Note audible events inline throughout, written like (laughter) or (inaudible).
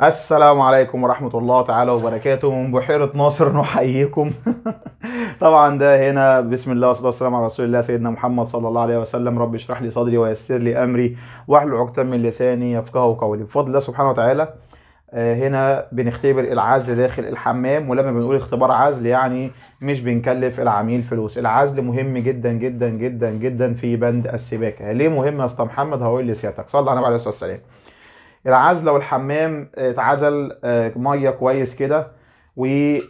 السلام عليكم ورحمة الله تعالى وبركاته من بحيرة ناصر نحييكم (laughs) طبعا ده هنا بسم الله والصلاة والسلام على رسول الله سيدنا محمد صلى الله عليه وسلم رب اشرح لي صدري ويسر لي أمري واحلل عقدة من لساني يفقهه قولي بفضل الله سبحانه وتعالى آه، هنا بنختبر العزل داخل الحمام ولما بنقول اختبار عزل يعني مش بنكلف العميل فلوس العزل مهم جدا جدا جدا جدا في بند السباكة ليه مهم يا اسطى محمد هقول لسيادتك صلى الله عليه وسلم العزل لو الحمام آه، اتعزل آه، ميه كويس كده والميه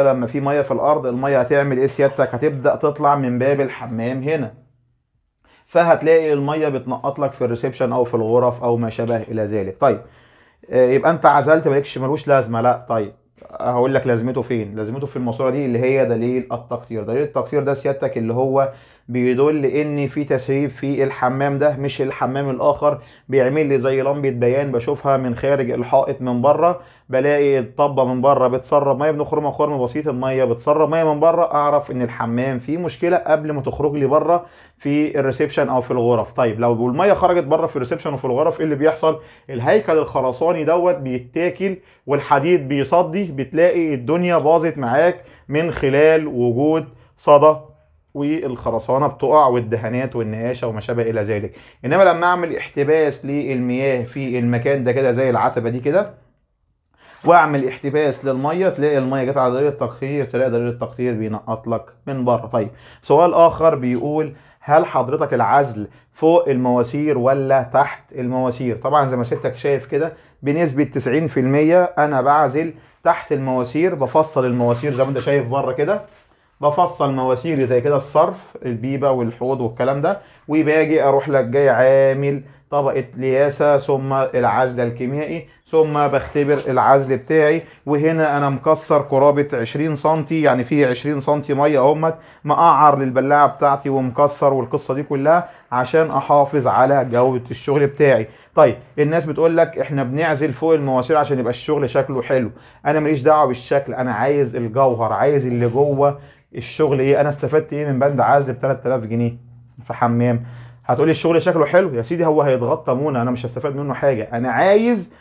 آه، لما في ميه في الارض الميه هتعمل ايه سيادتك هتبدا تطلع من باب الحمام هنا فهتلاقي الميه بتنقط لك في الريسبشن او في الغرف او ما شابه الى ذلك طيب يبقى انت عزلت مالكش ملوش لازمه لا طيب هقول لك لازمته فين لازمته في الماسوره دي اللي هي دليل التقطير دليل التقطير ده سيادتك اللي هو بيدل ان في تسريب في الحمام ده مش الحمام الاخر بيعمل لي زي لمبه بيان بشوفها من خارج الحائط من بره بلاقي الطبه من بره بتسرب ميه بنخرمها خرم بسيط الميه بتسرب ميه من بره اعرف ان الحمام فيه مشكله قبل ما تخرج لي بره في الريسبشن او في الغرف طيب لو الميه خرجت بره في الريسبشن وفي الغرف ايه اللي بيحصل الهيكل الخرساني دوت بيتاكل والحديد بيصدي بتلاقي الدنيا باظت معاك من خلال وجود صدى والخرسانه بتقع والدهانات والنقاشه وما شابه الى ذلك انما لما اعمل احتباس للمياه في المكان ده كده زي العتبه دي كده واعمل احتباس للميه تلاقي الميه جت على دليل التقطير تلاقي دليل التقطير بينقط لك من بره طيب سؤال اخر بيقول هل حضرتك العزل فوق المواسير ولا تحت المواسير طبعا زي ما شفتك شايف كده بنسبه 90% انا بعزل تحت المواسير بفصل المواسير زي ما انت شايف بره كده بفصل مواسيري زي كده الصرف البيبه والحوض والكلام ده وباجي اروح لك جاي عامل طبقة لياسة ثم العزل الكيميائي ثم بختبر العزل بتاعي وهنا انا مكسر قرابة 20 سم يعني في 20 سم مية اهمت مقعر للبلاعة بتاعتي ومكسر والقصة دي كلها عشان احافظ على جودة الشغل بتاعي طيب الناس بتقول لك احنا بنعزل فوق المواسير عشان يبقى الشغل شكله حلو انا ماليش دعوه بالشكل انا عايز الجوهر عايز اللي جوه الشغل ايه انا استفدت ايه من بند عزل ب 3000 جنيه في حمام هتقولي الشغل شكله حلو يا سيدي هو هيتغطى انا مش هستفاد منه حاجه انا عايز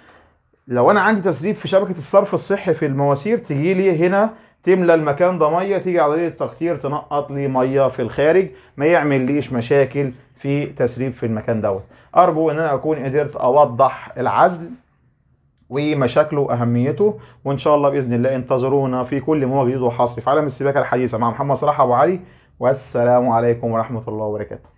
لو انا عندي تسريب في شبكه الصرف الصحي في المواسير تجي لي هنا تملى المكان ده ميه تيجي على طريق التقطير تنقط لي ميه في الخارج ما يعمليش مشاكل في تسريب في المكان دوت ارجو ان انا اكون قدرت اوضح العزل ومشاكله واهميته وان شاء الله باذن الله انتظرونا في كل ما جديد وحصري في عالم السباكه الحديثه مع محمد صلاح ابو علي والسلام عليكم ورحمه الله وبركاته